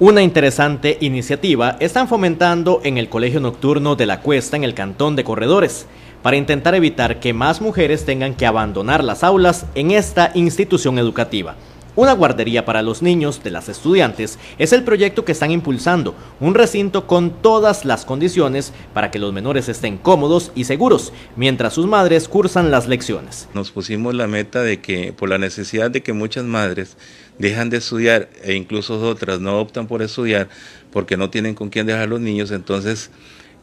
Una interesante iniciativa están fomentando en el Colegio Nocturno de la Cuesta en el Cantón de Corredores para intentar evitar que más mujeres tengan que abandonar las aulas en esta institución educativa. Una guardería para los niños de las estudiantes es el proyecto que están impulsando, un recinto con todas las condiciones para que los menores estén cómodos y seguros mientras sus madres cursan las lecciones. Nos pusimos la meta de que por la necesidad de que muchas madres dejan de estudiar e incluso otras no optan por estudiar porque no tienen con quién dejar a los niños, entonces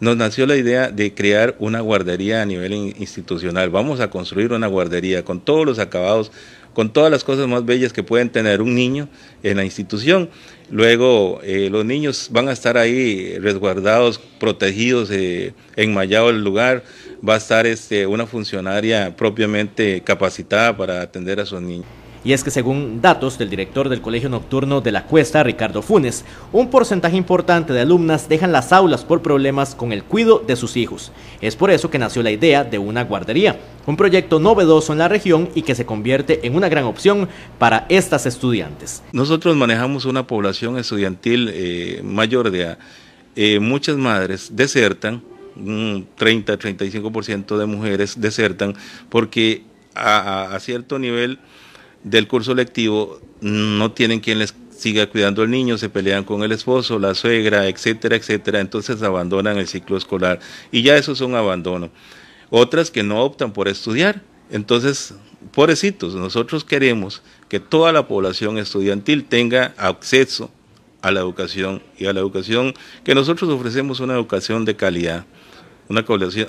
nos nació la idea de crear una guardería a nivel institucional. Vamos a construir una guardería con todos los acabados, con todas las cosas más bellas que pueden tener un niño en la institución. Luego eh, los niños van a estar ahí resguardados, protegidos, eh, enmayado el lugar. Va a estar este, una funcionaria propiamente capacitada para atender a sus niños. Y es que según datos del director del Colegio Nocturno de la Cuesta, Ricardo Funes, un porcentaje importante de alumnas dejan las aulas por problemas con el cuidado de sus hijos. Es por eso que nació la idea de una guardería, un proyecto novedoso en la región y que se convierte en una gran opción para estas estudiantes. Nosotros manejamos una población estudiantil eh, mayor de A. Eh, muchas madres desertan, un 30-35% de mujeres desertan porque a cierto nivel del curso lectivo no tienen quien les siga cuidando al niño, se pelean con el esposo, la suegra, etcétera, etcétera, entonces abandonan el ciclo escolar y ya eso es un abandono. Otras que no optan por estudiar, entonces, pobrecitos, nosotros queremos que toda la población estudiantil tenga acceso a la educación y a la educación que nosotros ofrecemos una educación de calidad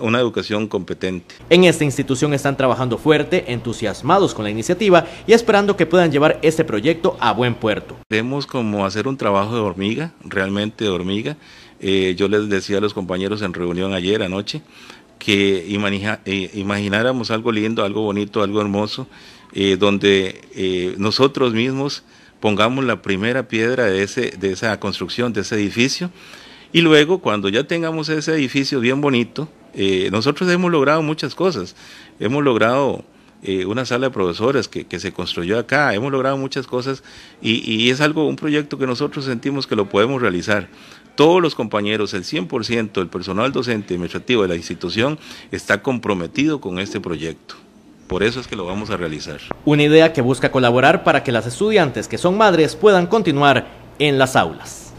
una, educación competente. En esta institución están trabajando fuerte, entusiasmados con la iniciativa y esperando que puedan llevar este proyecto a buen puerto. Vemos como hacer un trabajo de hormiga, realmente de hormiga. Eh, yo les decía a los compañeros en reunión ayer anoche que eh, imagináramos algo lindo, algo bonito, algo hermoso, eh, donde nosotros mismos pongamos la primera piedra de, ese, de esa construcción, de ese edificio y luego, cuando ya tengamos ese edificio bien bonito, eh, nosotros hemos logrado muchas cosas. Hemos logrado eh, una sala de profesores que, se construyó acá, hemos logrado muchas cosas y, es algo, un proyecto que nosotros sentimos que lo podemos realizar. Todos los compañeros, el 100% del personal docente administrativo de la institución está comprometido con este proyecto. Por eso es que lo vamos a realizar. Una idea que busca colaborar para que las estudiantes que son madres puedan continuar en las aulas.